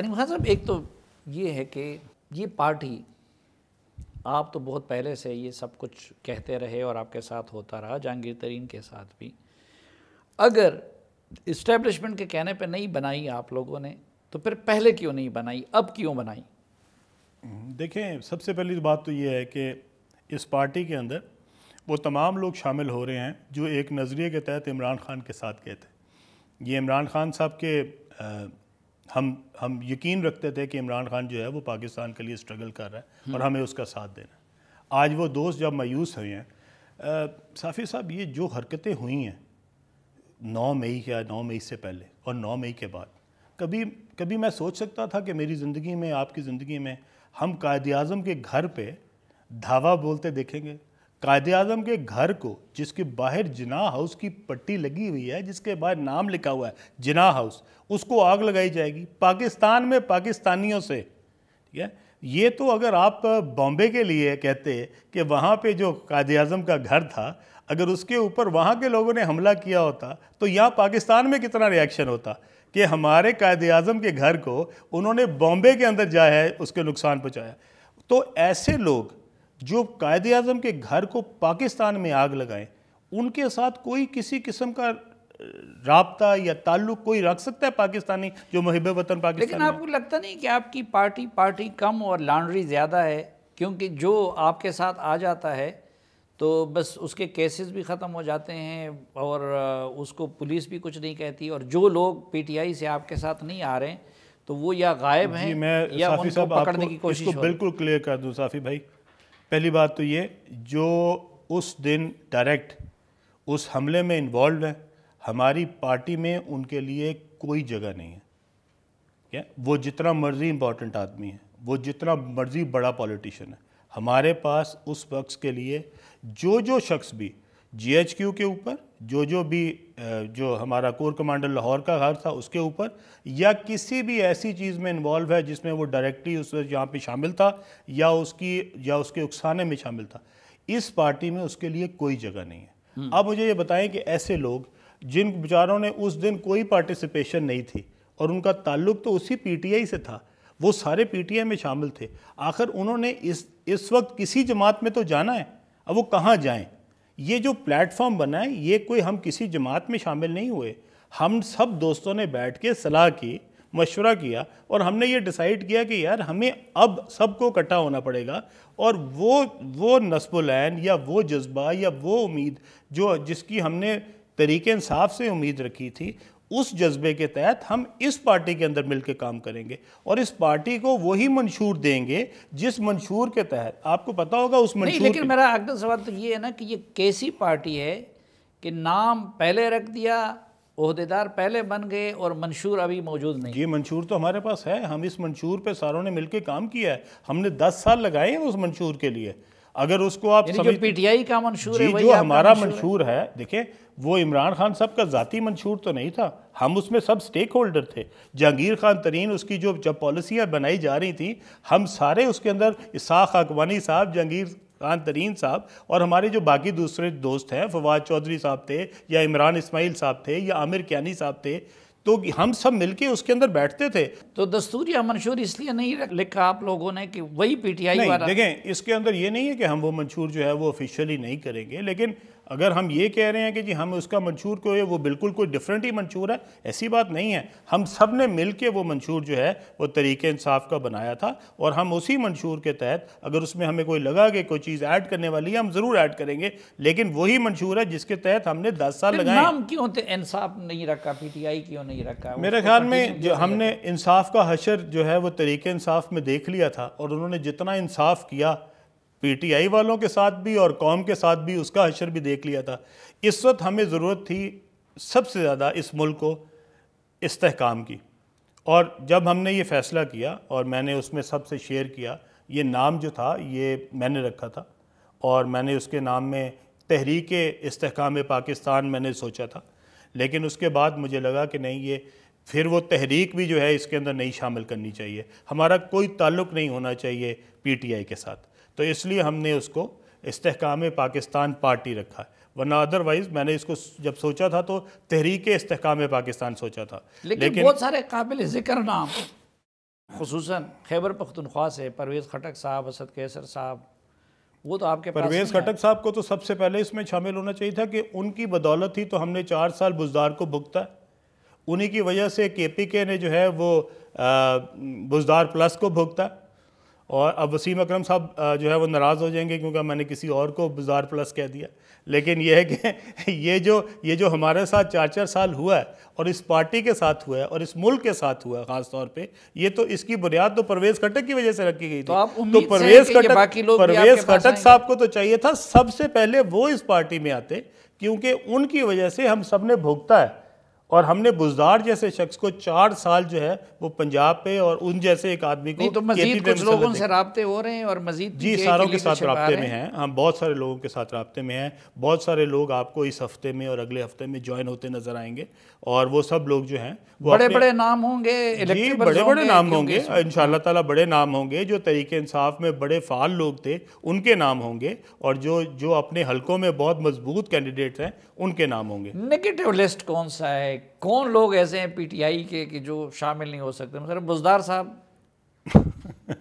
अनिम खान साहब एक तो ये है कि ये पार्टी आप तो बहुत पहले से ये सब कुछ कहते रहे और आपके साथ होता रहा जहांगीर तरीन के साथ भी अगर इस्टेब्लिशमेंट के कहने पे नहीं बनाई आप लोगों ने तो फिर पहले क्यों नहीं बनाई अब क्यों बनाई हम्म, देखें सबसे पहली तो बात तो ये है कि इस पार्टी के अंदर वो तमाम लोग शामिल हो रहे हैं जो एक नज़रिए के तहत इमरान खान के साथ गए थे ये इमरान खान साहब के हम हम यकीन रखते थे कि इमरान खान जो है वो पाकिस्तान के लिए स्ट्रगल कर रहा है और हम्म। हमें उसका साथ देना है आज वो दोस्त जब मायूस हुए हैं साफ़ी साहब ये जो हरकतें हुई हैं नौ मई या नौ मई से पहले और नौ मई के बाद कभी कभी मैं सोच सकता था कि मेरी ज़िंदगी में आपकी ज़िंदगी में हम कायद अजम के घर पे धावा बोलते देखेंगे कायद अजम के घर को जिसके बाहर जिना हाउस की पट्टी लगी हुई है जिसके बाहर नाम लिखा हुआ है जिना हाउस उसको आग लगाई जाएगी पाकिस्तान में पाकिस्तानियों से ठीक है ये तो अगर आप बॉम्बे के लिए कहते कि वहाँ पे जो कायद अजम का घर था अगर उसके ऊपर वहाँ के लोगों ने हमला किया होता तो यहाँ पाकिस्तान में कितना रिएक्शन होता कि हमारे कायद अजम के घर को उन्होंने बॉम्बे के अंदर जाया है उसके नुकसान पहुँचाया तो ऐसे लोग जो कायद अजम के घर को पाकिस्तान में आग लगाएं उनके साथ कोई किसी किस्म का रबता या ताल्लुक कोई रख सकता है पाकिस्तानी जो महब वतन पाकिस्तान लेकिन आपको लगता नहीं कि आपकी पार्टी पार्टी कम और लॉन्ड्री ज़्यादा है क्योंकि जो आपके साथ आ जाता है तो बस उसके केसेस भी ख़त्म हो जाते हैं और उसको पुलिस भी कुछ नहीं कहती और जो लोग पीटीआई से आपके साथ नहीं आ रहे हैं तो वो या गायब हैं या उनको पकड़ने की कोशिश बिल्कुल क्लियर कर दूँ साफ़ी भाई पहली बात तो ये जो उस दिन डायरेक्ट उस हमले में इन्वॉल्व है हमारी पार्टी में उनके लिए कोई जगह नहीं है क्या वो जितना मर्ज़ी इम्पॉर्टेंट आदमी है वो जितना मर्ज़ी बड़ा पॉलिटिशियन है हमारे पास उस वक्त के लिए जो जो शख्स भी जीएचक्यू के ऊपर जो जो भी जो हमारा कोर कमांडर लाहौर का घर था उसके ऊपर या किसी भी ऐसी चीज़ में इन्वॉल्व है जिसमें वो डायरेक्टली उस जहाँ पे शामिल था या उसकी या उसके उकसाने में शामिल था इस पार्टी में उसके लिए कोई जगह नहीं है अब हम्म। मुझे ये बताएं कि ऐसे लोग जिन बेचारों ने उस दिन कोई पार्टिसिपेशन नहीं थी और उनका ताल्लुक तो उसी पीटीआई से था वो सारे पीटीआई में शामिल थे आखिर उन्होंने इस इस वक्त किसी जमात में तो जाना है अब वो कहाँ जाएँ ये जो प्लेटफॉर्म बना है ये कोई हम किसी जमात में शामिल नहीं हुए हम सब दोस्तों ने बैठ के सलाह की मशवरा किया और हमने ये डिसाइड किया कि यार हमें अब सबको इकट्ठा होना पड़ेगा और वो वो नस्बुलैन या वो जज्बा या वो उम्मीद जो जिसकी हमने तरीके इंसाफ से उम्मीद रखी थी उस जज्बे के तहत हम इस पार्टी के अंदर मिलकर काम करेंगे और इस पार्टी को वही मंशूर देंगे जिस मंशूर के तहत आपको पता होगा उस मंशूर लेकिन मेरा अगला सवाल तो ये है ना कि ये कैसी पार्टी है कि नाम पहले रख दिया अहदेदार पहले बन गए और मंशूर अभी मौजूद नहीं ये मंशूर तो हमारे पास है हम इस मंशूर पे सारों ने मिलकर काम किया है हमने दस साल लगाए हैं उस मंशूर के लिए अगर उसको आप जो पीटीआई का मंशूर है जो हमारा मंशूर है, है देखिए वो इमरान खान साहब का ज़ाति मंशूर तो नहीं था हम उसमें सब स्टेक होल्डर थे जहांगीर खान तरीन उसकी जो जब पॉलिसियाँ बनाई जा रही थी हम सारे उसके अंदर इसाक अकवानी साहब जहांगीर खान तरीन साहब और हमारे जो बाकी दूसरे दोस्त हैं फवाद चौधरी साहब थे या इमरान इसमाइल साहब थे या आमिर क्यानी साहब थे तो हम सब मिलके उसके अंदर बैठते थे तो दस्तूर या मंशूर इसलिए नहीं लिखा आप लोगों ने कि वही पीटीआई वाला देखें इसके अंदर ये नहीं है कि हम वो मंशूर जो है वो ऑफिशियली नहीं करेंगे लेकिन अगर हम ये कह रहे हैं कि जी हम उसका मंशूर को है वो बिल्कुल कोई डिफरेंट ही मंशूर है ऐसी बात नहीं है हम सब ने मिल के वो मंशूर जो है वो तरीके इंसाफ का बनाया था और हम उसी मंशूर के तहत अगर उसमें हमें कोई लगा कि कोई चीज़ ऐड करने वाली है हम ज़रूर ऐड करेंगे लेकिन वही मंशूर है जिसके तहत हमने दस साल लगाए हम क्यों इंसाफ नहीं रखा आई क्यों नहीं रखा मेरे ख्याल में जो हमने इंसाफ का हशर जो है वो तरीके इंसाफ में देख लिया था और उन्होंने जितना इंसाफ किया पीटीआई वालों के साथ भी और कौम के साथ भी उसका अशर भी देख लिया था इस वक्त हमें ज़रूरत थी सबसे ज़्यादा इस मुल्क को इस्तेकाम की और जब हमने ये फ़ैसला किया और मैंने उसमें सबसे शेयर किया ये नाम जो था ये मैंने रखा था और मैंने उसके नाम में तहरीक इस्तेकाम पाकिस्तान मैंने सोचा था लेकिन उसके बाद मुझे लगा कि नहीं ये फिर वो तहरीक भी जो है इसके अंदर नहीं शामिल करनी चाहिए हमारा कोई ताल्लुक़ नहीं होना चाहिए पीटीआई के साथ तो इसलिए हमने उसको इसकाम पाकिस्तान पार्टी रखा है वरना अदरवाइज मैंने इसको जब सोचा था तो तहरीक इसकाम पाकिस्तान सोचा था लेकिन, लेकिन बहुत सारे काबिल जिक्र नाम खसूस खैबर पख्तनख्वा से परवेज़ खटक साहब असद कैसर साहब वो तो आपके परवेज़ खटक साहब को तो सबसे पहले इसमें शामिल होना चाहिए था कि उनकी बदौलत ही तो हमने चार साल बुजदार को भुगता उन्हीं की वजह से के पी के ने जो है वो बुजदार प्लस को भुगता और अब वसीम अकरम साहब जो है वो नाराज़ हो जाएंगे क्योंकि मैंने किसी और को बाजार प्लस कह दिया लेकिन यह है कि ये जो ये जो हमारे साथ चार चार साल हुआ है और इस पार्टी के साथ हुआ है और इस मुल्क के साथ हुआ है ख़ास तौर पे ये तो इसकी बुनियाद तो परवेज़ खटक की वजह से रखी गई थी तो, तो परवेज़ खटक परवेज़ खटक साहब को तो चाहिए था सबसे पहले वो इस पार्टी में आते क्योंकि उनकी वजह से हम सब ने भुगता है और हमने बुजदार जैसे शख्स को चार साल जो है वो पंजाब पे और उन जैसे एक आदमी को तो मजीद कुछ लोगों से रबते हो रहे हैं और मजीद जी सारों के, के तो साथ रबते में हैं हम हाँ, बहुत सारे लोगों के साथ रबते में हैं बहुत सारे लोग आपको इस हफ्ते में और अगले हफ्ते में ज्वाइन होते नजर आएंगे और वो सब लोग जो हैं बड़े बड़े नाम होंगे जी बड़े बड़े नाम होंगे इन ताला बड़े नाम होंगे जो तरीके इंसाफ में बड़े फाल लोग थे उनके नाम होंगे और जो जो अपने हल्कों में बहुत मजबूत कैंडिडेट हैं उनके नाम होंगे नेगेटिव लिस्ट कौन सा है कौन लोग ऐसे हैं पीटीआई के कि जो शामिल नहीं हो सकते सर मतलब बुजदार साहब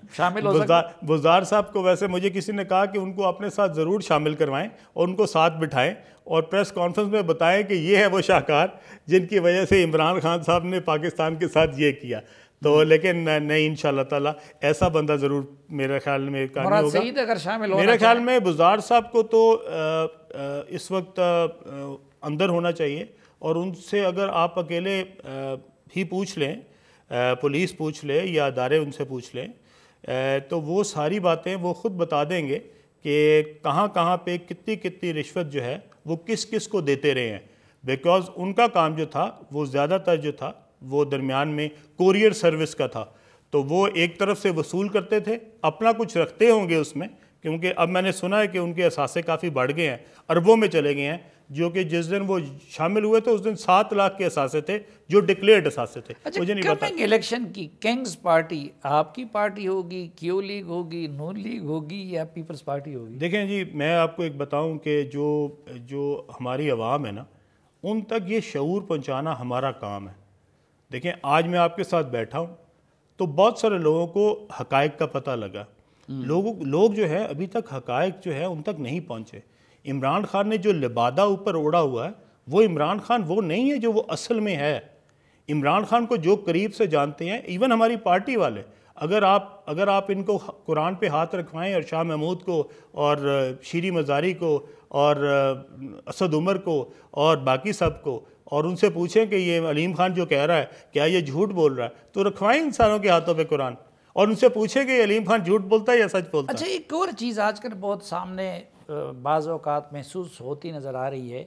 शामिल हो बुजदार बुजदार साहब को वैसे मुझे किसी ने कहा कि उनको अपने साथ ज़रूर शामिल करवाएं और उनको साथ बिठाएं और प्रेस कॉन्फ्रेंस में बताएं कि ये है वो शाहकार जिनकी वजह से इमरान खान साहब ने पाकिस्तान के साथ ये किया तो हम्म। लेकिन नहीं इन ताला ऐसा बंदा ज़रूर मेरे ख्याल में होगा अगर शामिल मेरे ख्याल में बुजार साहब को तो आ, आ, इस वक्त आ, अंदर होना चाहिए और उनसे अगर आप अकेले ही पूछ लें पुलिस पूछ ले या अदारे उनसे पूछ लें तो वो सारी बातें वो ख़ुद बता देंगे कि कहाँ कहाँ पे कितनी कितनी रिश्वत जो है वो किस किस को देते रहे हैं बिकॉज़ उनका काम जो था वो ज़्यादातर जो था वो दरमियान में कोरियर सर्विस का था तो वो एक तरफ से वसूल करते थे अपना कुछ रखते होंगे उसमें क्योंकि अब मैंने सुना है कि उनके असासे काफ़ी बढ़ गए हैं अरबों में चले गए हैं जो कि जिस दिन वो शामिल हुए थे उस दिन सात लाख के असासे थे जो डिक्लेयर्ड असासे थे अच्छा, मुझे नहीं पता इलेक्शन की किंग्स पार्टी आपकी पार्टी होगी क्यू लीग होगी नून लीग होगी या पीपल्स पार्टी होगी देखें जी मैं आपको एक बताऊं कि जो जो हमारी आवाम है ना उन तक ये शूर पहुँचाना हमारा काम है देखें आज मैं आपके साथ बैठा हूँ तो बहुत सारे लोगों को हक का पता लगा हम्म। लोग जो है अभी तक हकायक जो है उन तक नहीं पहुँचे इमरान खान ने जो लिबादा ऊपर ओढ़ा हुआ है वो इमरान खान वो नहीं है जो वो असल में है इमरान खान को जो करीब से जानते हैं इवन हमारी पार्टी वाले अगर आप अगर आप इनको कुरान पे हाथ रखवाएं और शाह महमूद को और शीरी मज़ारी को और असद उमर को और बाकी सब को और उनसे पूछें कि ये अलीम खान जो कह रहा है क्या ये झूठ बोल रहा है तो रखवाएं इंसानों के हाथों पे कुरान और उनसे पूछें कि अलीम खान झूठ बोलता है या सच बोलता अच्छा, है अच्छा एक और चीज़ आजकल बहुत सामने बाज़ात महसूस होती नज़र आ रही है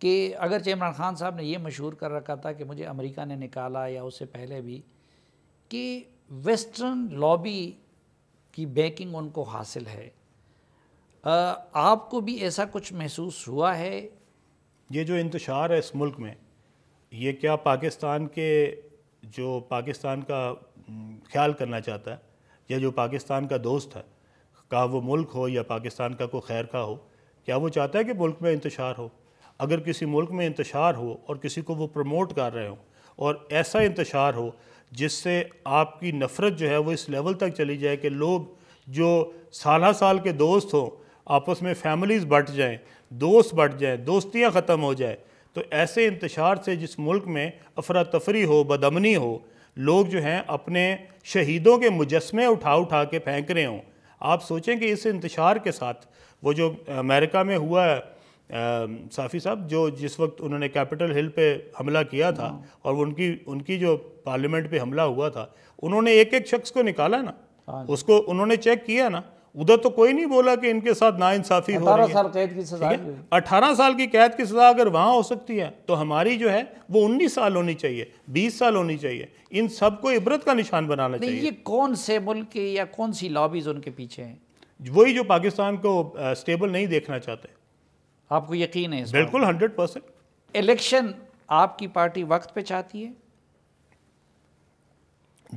कि अगरचे इमरान ख़ान साहब ने यह मशहूर कर रखा था कि मुझे अमेरिका ने निकाला या उससे पहले भी कि वेस्टर्न लॉबी की बैकिंग उनको हासिल है आपको भी ऐसा कुछ महसूस हुआ है ये जो इंतशार है इस मुल्क में ये क्या पाकिस्तान के जो पाकिस्तान का ख्याल करना चाहता है या जो पाकिस्तान का दोस्त है का वो मुल्क हो या पाकिस्तान का कोई खैर का हो क्या वो चाहता है कि मुल्क में इंतशार हो अगर किसी मुल्क में इंतशार हो और किसी को वो प्रमोट कर रहे हों और ऐसा इंतशार हो जिससे आपकी नफ़रत जो है वो इस लेवल तक चली जाए कि लोग जो साल साल के दोस्त हों आपस में फैमिलीज़ बट जाएँ दोस्त बट जाएँ दोस्तियाँ ख़त्म हो जाए तो ऐसे इंतशार से जिस मुल्क में अफरा तफरी हो बदमनी हो लोग जो हैं अपने शहीदों के मुजस्मे उठा उठा के फेंक रहे हों आप सोचें कि इस इंतशार के साथ वो जो अमेरिका में हुआ है साफ़ी साहब जो जिस वक्त उन्होंने कैपिटल हिल पे हमला किया था हाँ। और उनकी उनकी जो पार्लियामेंट पे हमला हुआ था उन्होंने एक एक शख्स को निकाला ना हाँ उसको उन्होंने चेक किया ना उधर तो कोई नहीं बोला कि इनके साथ नाइंसाफी हो रही है साल कैद की सजा अठारह साल की कैद की सजा अगर वहाँ हो सकती है तो हमारी जो है वो उन्नीस साल होनी चाहिए बीस साल होनी चाहिए इन सबको इबरत का निशान बनाना चाहिए ये कौन से मुल्क या कौन सी लॉबीज उनके पीछे हैं वही जो पाकिस्तान को स्टेबल नहीं देखना चाहते आपको यकीन है बिल्कुल हंड्रेड परसेंट इलेक्शन आपकी पार्टी वक्त पे चाहती है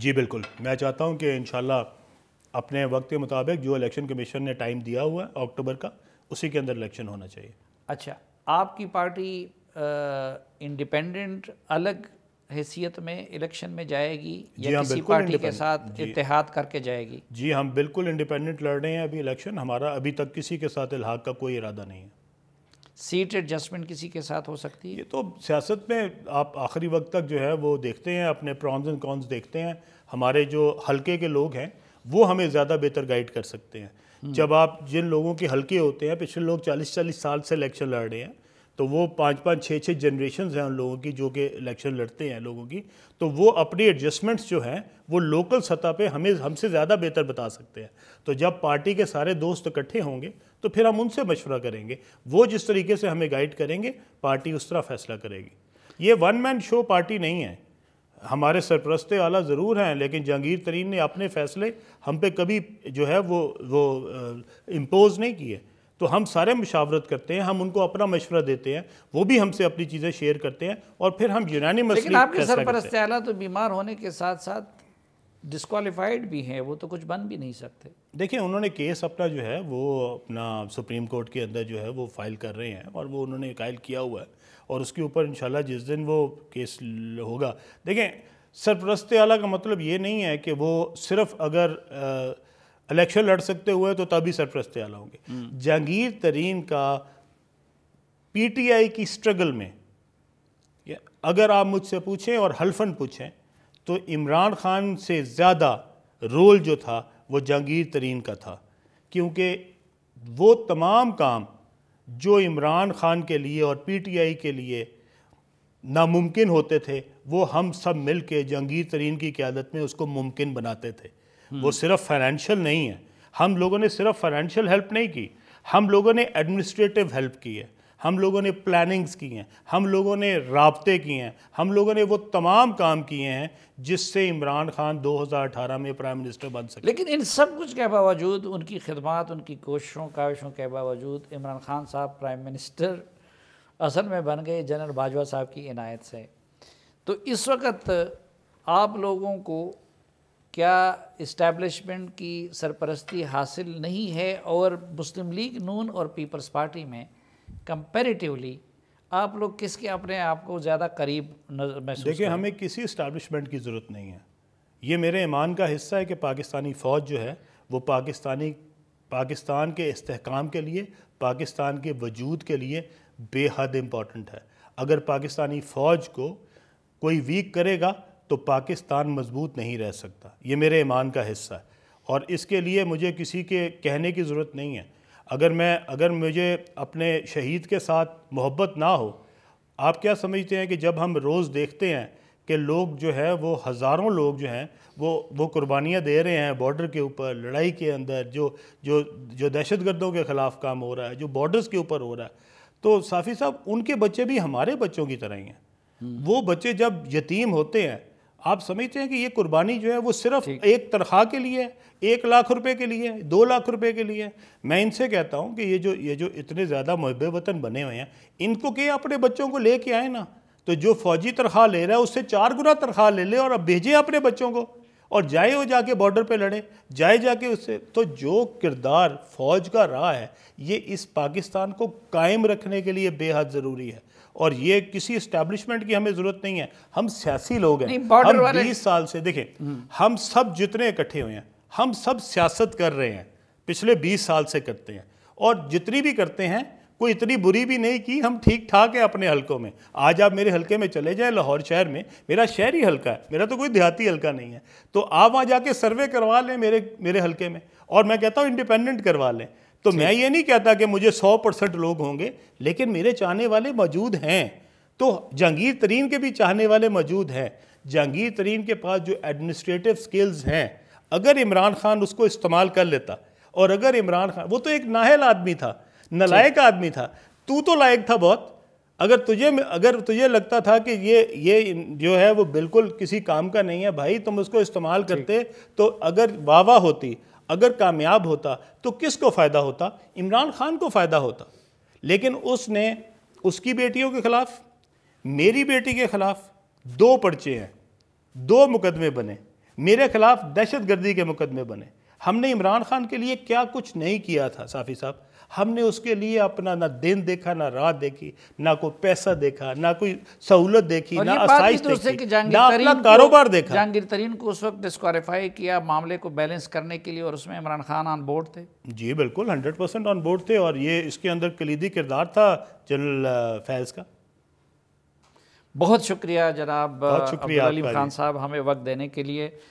जी बिल्कुल मैं चाहता हूँ कि इन अपने वक्त के मुताबिक जो इलेक्शन कमीशन ने टाइम दिया हुआ है अक्टूबर का उसी के अंदर इलेक्शन होना चाहिए अच्छा आपकी पार्टी इंडिपेंडेंट अलग हैसियत में इलेक्शन में जाएगी या किसी पार्टी के साथ इतिहाद करके जाएगी जी हम बिल्कुल इंडिपेंडेंट लड़ रहे हैं अभी इलेक्शन हमारा अभी तक किसी के साथ इलाहाक का कोई इरादा नहीं है सीट एडजस्टमेंट किसी के साथ हो सकती है ये तो सियासत में आप आखिरी वक्त तक जो है वो देखते हैं अपने प्रॉन्स एंड कॉन्स देखते हैं हमारे जो हल्के के लोग हैं वो हमें ज़्यादा बेहतर गाइड कर सकते हैं हम्म। जब आप जिन लोगों के हल्के होते हैं पिछले लोग चालीस चालीस साल से इलेक्शन लड़ रहे हैं तो वो पाँच पाँच छः छः जनरेशन हैं उन लोगों की जो कि इलेक्शन लड़ते हैं लोगों की तो वो अपनी एडजस्टमेंट्स जो हैं वो लोकल सतह पे हमें हमसे ज़्यादा बेहतर बता सकते हैं तो जब पार्टी के सारे दोस्त इकट्ठे होंगे तो फिर हम उनसे मशवरा करेंगे वो जिस तरीके से हमें गाइड करेंगे पार्टी उस तरह फैसला करेगी ये वन मैन शो पार्टी नहीं है हमारे सरपरस्ते आला ज़रूर हैं लेकिन जहांगीर तरीन ने अपने फ़ैसले हम पे कभी जो है वो वो इम्पोज़ नहीं किए तो हम सारे मशावरत करते हैं हम उनको अपना मशवरा देते हैं वो भी हमसे अपनी चीज़ें शेयर करते हैं और फिर हम यूनानी लेकिन आपके सरपरस्त आला तो बीमार होने के साथ साथ डिस्कालीफाइड भी हैं वो तो कुछ बन भी नहीं सकते देखिए उन्होंने केस अपना जो है वो अपना सुप्रीम कोर्ट के अंदर जो है वो फाइल कर रहे हैं और वो उन्होंने कायल किया हुआ है और उसके ऊपर इंशाल्लाह जिस दिन वो केस होगा देखें सरप्रस्त आला का मतलब ये नहीं है कि वो सिर्फ अगर इलेक्शन लड़ सकते हुए तो तभी सरप्रस्त आला होंगे हम्म। जहांगीर तरीन का पीटीआई की स्ट्रगल में अगर आप मुझसे पूछें और हल्फन पूछें तो इमरान खान से ज़्यादा रोल जो था वो जहांगीर तरीन का था क्योंकि वो तमाम काम जो इमरान खान के लिए और पी टी आई के लिए नामुमकिन होते थे वो हम सब मिल के जहांगीर तरीन की क्यादत में उसको मुमकिन बनाते थे वो हम्म। सिर्फ फाइनेंशियल नहीं है हम लोगों ने सिर्फ फाइनेंशियल हेल्प नहीं की हम लोगों ने एडमिनिस्ट्रेटिव हेल्प की है हम लोगों ने प्लानिंग्स की हैं हम लोगों ने रबते किए हैं हम लोगों ने वो तमाम काम किए हैं जिससे इमरान खान 2018 में प्राइम मिनिस्टर बन सके लेकिन इन सब कुछ के बावजूद उनकी खदमात उनकी कोशिशों काविशों के बावजूद इमरान खान साहब प्राइम मिनिस्टर असल में बन गए जनरल बाजवा साहब की इनायत से तो इस वक्त आप लोगों को क्या इस्टेब्लिशमेंट की सरपरस्ती हासिल नहीं है और मुस्लिम लीग नून और पीपल्स पार्टी में कंपेरेटिवली आप लोग किसके अपने आप को ज़्यादा करीब नजर महसूस देखिए हमें किसी इस्टबलिशमेंट की ज़रूरत नहीं है ये मेरे ईमान का हिस्सा है कि पाकिस्तानी फ़ौज जो है वो पाकिस्तानी पाकिस्तान के इसकाम के लिए पाकिस्तान के वजूद के लिए बेहद इम्पॉर्टेंट है अगर पाकिस्तानी फ़ौज को कोई वीक करेगा तो पाकिस्तान मजबूत नहीं रह सकता ये मेरे ईमान का हिस्सा है और इसके लिए मुझे किसी के कहने की ज़रूरत नहीं है अगर मैं अगर मुझे अपने शहीद के साथ मोहब्बत ना हो आप क्या समझते हैं कि जब हम रोज़ देखते हैं कि लोग जो है वो हज़ारों लोग जो हैं वो वो कुर्बानियाँ दे रहे हैं बॉर्डर के ऊपर लड़ाई के अंदर जो जो जो दहशत गर्दों के ख़िलाफ़ काम हो रहा है जो बॉर्डर्स के ऊपर हो रहा है तो साफ़ी साहब उनके बच्चे भी हमारे बच्चों की तरह ही हैं हम्म। वो बच्चे जब यतीम होते हैं आप समझते हैं कि ये कुर्बानी जो है वो सिर्फ एक तनख्वाह के लिए एक लाख रुपए के लिए दो लाख रुपए के लिए मैं इनसे कहता हूँ कि ये जो ये जो इतने ज़्यादा महब वतन बने हुए हैं इनको के अपने बच्चों को ले के आए ना तो जो फौजी तनख्वाह ले रहा है उससे चार गुना तनख्वाह ले ले और अब भेजें अपने बच्चों को और जाए वो जाके बॉर्डर पे लड़े जाए जाके उससे तो जो किरदार फौज का रहा है ये इस पाकिस्तान को कायम रखने के लिए बेहद ज़रूरी है और ये किसी इस्टेब्लिशमेंट की हमें जरूरत नहीं है हम सियासी लोग हैं हम बीस साल से देखें हम सब जितने इकट्ठे हुए हैं हम सब सियासत कर रहे हैं पिछले बीस साल से करते हैं और जितनी भी करते हैं कोई इतनी बुरी भी नहीं कि हम ठीक ठाक है अपने हलकों में आज आप मेरे हलके में चले जाएं लाहौर शहर में मेरा शहर ही हल्का है मेरा तो कोई देहाती हल्का नहीं है तो आप वहाँ जाके सर्वे करवा लें मेरे मेरे हलके में और मैं कहता हूँ इंडिपेंडेंट करवा लें तो मैं ये नहीं कहता कि मुझे सौ परसेंट लोग होंगे लेकिन मेरे चाहने वाले मौजूद हैं तो जहांगीर तरीन के भी चाहने वाले मौजूद हैं जहांगीर तरीन के पास जो एडमिनिस्ट्रेटिव स्किल्स हैं अगर इमरान खान उसको इस्तेमाल कर लेता और अगर इमरान खान वो तो एक नाहल आदमी था नलायक आदमी था तू तो लायक था बहुत अगर तुझे अगर तुझे लगता था कि ये ये जो है वो बिल्कुल किसी काम का नहीं है भाई तुम उसको इस्तेमाल करते तो अगर वाह वाह होती अगर कामयाब होता तो किस को फ़ायदा होता इमरान खान को फ़ायदा होता लेकिन उसने उसकी बेटियों के ख़िलाफ़ मेरी बेटी के ख़िलाफ़ दो पर्चे हैं दो मुकदमे बने मेरे ख़िलाफ़ दहशत गर्दी के मुकदमे बने हमने इमरान खान के लिए क्या कुछ नहीं किया था साफ़ी साहब हमने उसके लिए अपना ना दिन देखा ना रात देखी ना कोई पैसा देखा ना कोई सहूलत देखी ना तो देखी ना अपना कारोबार देखा जहांगीर तरीन को उस वक्त डिस्कालीफाई किया मामले को बैलेंस करने के लिए और उसमें इमरान खान ऑन बोर्ड थे जी बिल्कुल हंड्रेड परसेंट ऑन बोर्ड थे और ये इसके अंदर कलीदी किरदार था जनरल फैज़ का बहुत शुक्रिया जनाब शुक्रिया अली खान साहब हमें वक्त देने के लिए